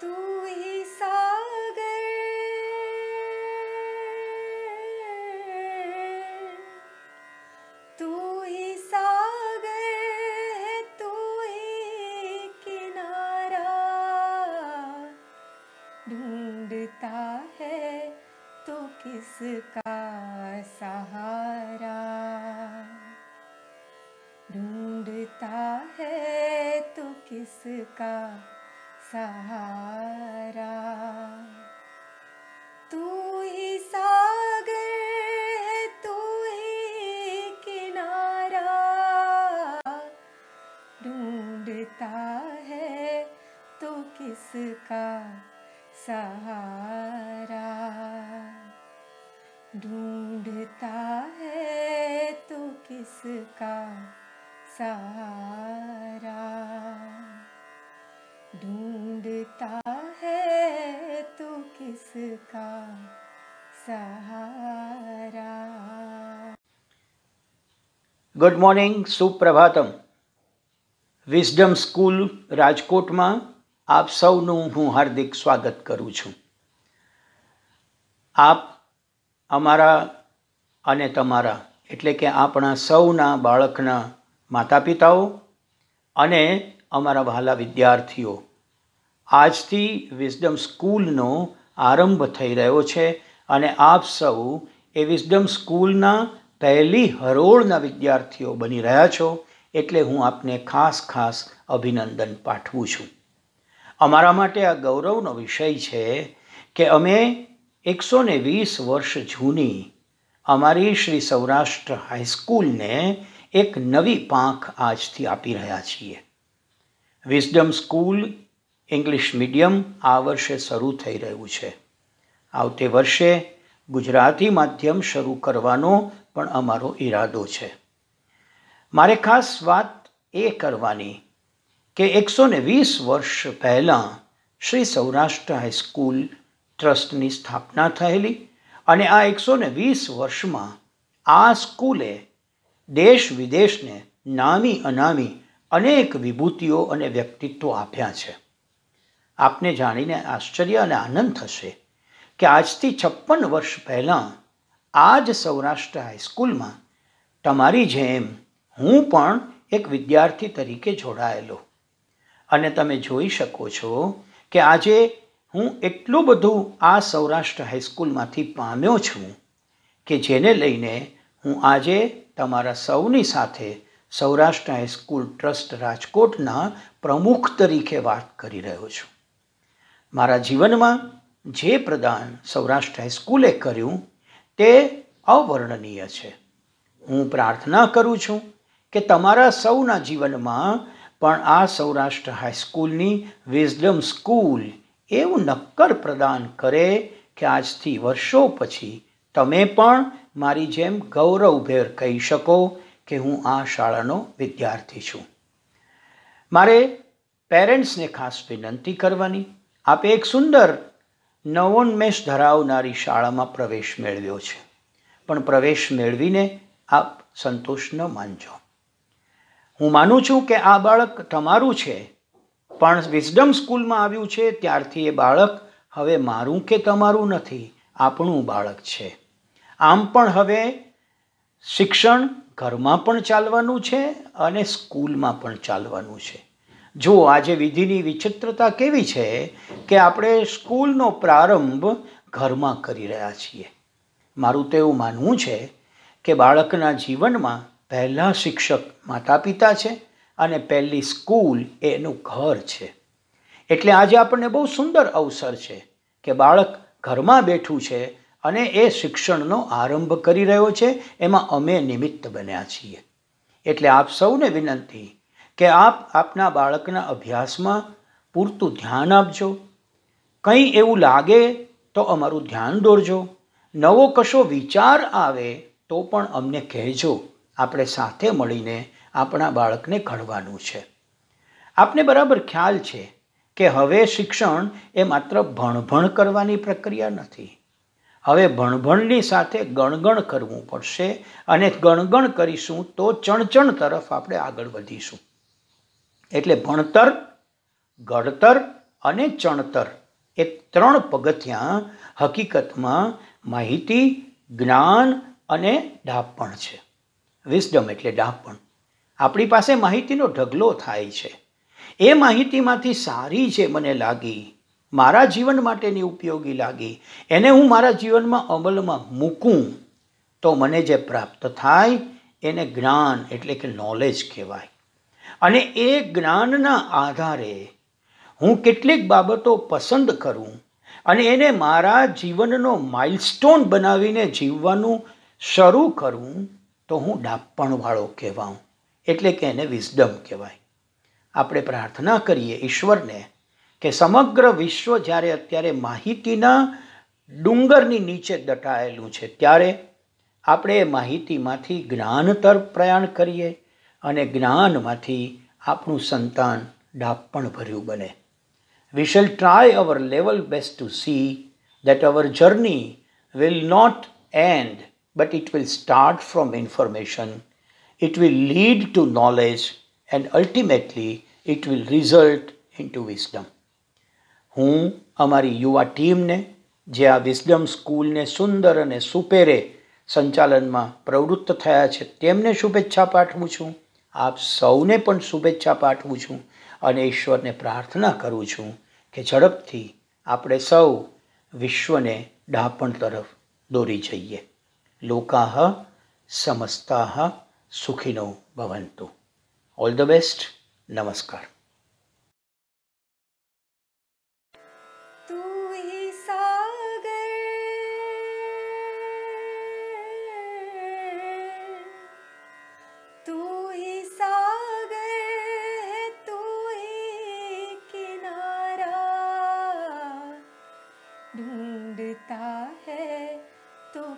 तू ही सागर तू ही सागर तू ही किनारा ढूंढता है तो किसका सहारा ढूंढता है तो किसका सहारा तू ही सागर है तू ही किनारा ढूंढता है तो किसका सहारा ढूंढता है तो किसका सहारा ढूंढ करता है तू किसका સહારા ગુડ મોર્નિંગ સુપ્રભાતમ વિઝડમ સ્કૂલ રાજકોટમાં આપ સૌનું હું હાર્દિક સ્વાગત કરું છું આપ અમારા અને તમારા એટલે કે આપણા સૌના બાળકના માતા પિતાઓ અને અમારા વહાલા વિદ્યાર્થીઓ આજથી વિઝડમ સ્કૂલનો આરંભ થઈ રહ્યો છે અને આપ સૌ એ વિઝડમ સ્કૂલના પહેલી હરોળના વિદ્યાર્થીઓ બની રહ્યા છો એટલે હું આપને ખાસ ખાસ અભિનંદન પાઠવું છું અમારા માટે આ ગૌરવનો વિષય છે કે અમે એકસો ને વીસ વર્ષ જૂની અમારી શ્રી સૌરાષ્ટ્ર હાઈસ્કૂલને એક નવી પાંખ આજથી આપી રહ્યા છીએ વિઝડમ સ્કૂલ ઇંગ્લિશ મીડિયમ આ વર્ષે શરૂ થઈ રહ્યું છે આવતી વર્ષે ગુજરાતી માધ્યમ શરૂ કરવાનો પણ અમારો ઈરાદો છે મારે ખાસ વાત એ કરવાની કે એકસો ને વીસ વર્ષ પહેલાં શ્રી સૌરાષ્ટ્ર હાઈસ્કૂલ ટ્રસ્ટની સ્થાપના થયેલી અને આ એકસો ને વીસ વર્ષમાં આ સ્કૂલે દેશ વિદેશને નામી અનામી અનેક વિભૂતિઓ અને વ્યક્તિત્વ આપ્યા છે આપને જાણીને આશ્ચર્ય અને આનંદ થશે કે આજથી છપ્પન વર્ષ પહેલાં આ જ સૌરાષ્ટ્ર હાઈસ્કૂલમાં તમારી જેમ હું પણ એક વિદ્યાર્થી તરીકે જોડાયેલો અને તમે જોઈ શકો છો કે આજે હું એટલું બધું આ સૌરાષ્ટ્ર હાઈસ્કૂલમાંથી પામ્યો છું કે જેને લઈને હું આજે તમારા સૌની સાથે સૌરાષ્ટ્ર હાઈસ્કૂલ ટ્રસ્ટ રાજકોટના પ્રમુખ તરીકે વાત કરી રહ્યો છું મારા જીવનમાં જે પ્રદાન સૌરાષ્ટ્ર હાઈસ્કૂલે કર્યું તે અવર્ણનીય છે હું પ્રાર્થના કરું છું કે તમારા સૌના જીવનમાં પણ આ સૌરાષ્ટ્ર હાઈસ્કૂલની વિઝડમ સ્કૂલ એવું નક્કર પ્રદાન કરે કે આજથી વર્ષો પછી તમે પણ મારી જેમ ગૌરવભેર કહી શકો કે હું આ શાળાનો વિદ્યાર્થી છું મારે પેરેન્ટ્સને ખાસ વિનંતી કરવાની આપે એક સુંદર નવોન્મેષ ધરાવનારી શાળામાં પ્રવેશ મેળવ્યો છે પણ પ્રવેશ મેળવીને આપ સંતોષ ન માનજો હું માનું છું કે આ બાળક તમારું છે પણ વિઝડમ સ્કૂલમાં આવ્યું છે ત્યારથી એ બાળક હવે મારું કે તમારું નથી આપણું બાળક છે આમ પણ હવે શિક્ષણ ઘરમાં પણ ચાલવાનું છે અને સ્કૂલમાં પણ ચાલવાનું છે જુઓ આજે વિધિની વિચિત્રતા કેવી છે કે આપણે સ્કૂલનો પ્રારંભ ઘરમાં કરી રહ્યા છીએ મારું તો એવું માનવું છે કે બાળકના જીવનમાં પહેલાં શિક્ષક માતા પિતા છે અને પહેલી સ્કૂલ એ એનું ઘર છે એટલે આજે આપણને બહુ સુંદર અવસર છે કે બાળક ઘરમાં બેઠું છે અને એ શિક્ષણનો આરંભ કરી રહ્યો છે એમાં અમે નિમિત્ત બન્યા છીએ એટલે આપ સૌને વિનંતી કે આપ આપના બાળકના અભ્યાસમાં પૂરતું ધ્યાન આપજો કંઈ એવું લાગે તો અમારું ધ્યાન દોરજો નવો કશો વિચાર આવે તો પણ અમને કહેજો આપણે સાથે મળીને આપણા બાળકને ઘડવાનું છે આપને બરાબર ખ્યાલ છે કે હવે શિક્ષણ એ માત્ર ભણભણ કરવાની પ્રક્રિયા નથી હવે ભણભણની સાથે ગણગણ કરવું પડશે અને ગણગણ કરીશું તો ચણચણ તરફ આપણે આગળ વધીશું એટલે ભણતર ઘડતર અને ચણતર એ ત્રણ પગથિયાં હકીકતમાં માહિતી જ્ઞાન અને ડાપણ છે વિઝડમ એટલે ડાપણ આપણી પાસે માહિતીનો ઢગલો થાય છે એ માહિતીમાંથી સારી છે મને લાગી મારા જીવન માટેની ઉપયોગી લાગી એને હું મારા જીવનમાં અમલમાં મૂકું તો મને જે પ્રાપ્ત થાય એને જ્ઞાન એટલે કે નોલેજ કહેવાય અને એ જ્ઞાનના આધારે હું કેટલીક બાબતો પસંદ કરું અને એને મારા જીવનનો માઇલસ્ટોન બનાવીને જીવવાનું શરૂ કરું તો હું ડાપણવાળો કહેવાઉં એટલે કે એને વિઝડમ કહેવાય આપણે પ્રાર્થના કરીએ ઈશ્વરને કે સમગ્ર વિશ્વ જ્યારે અત્યારે માહિતીના ડુંગરની નીચે દટાયેલું છે ત્યારે આપણે એ માહિતીમાંથી જ્ઞાન તરફ પ્રયાણ કરીએ અને જ્ઞાનમાંથી આપણું સંતાન ડાપણ ભર્યું બને we shall try our level best to see that our journey will not end but it will start from information it will lead to knowledge and ultimately it will result in to wisdom હું અમારી યુવા ટીમને જે આ વિસડમ સ્કૂલને સુંદર અને સુપેરે સંચાલનમાં પ્રવૃત્ત થયા છે તેમને શુભેચ્છા પાઠવું છું આપ સૌને પણ શુભેચ્છા પાઠવું છું અને ઈશ્વરને પ્રાર્થના કરું છું કે ઝડપથી આપણે સૌ વિશ્વને ડાપણ તરફ દોરી જઈએ લોકાહ સમસ્તાહ સુખીનો ભવંતુ ઓલ ધ બેસ્ટ નમસ્કાર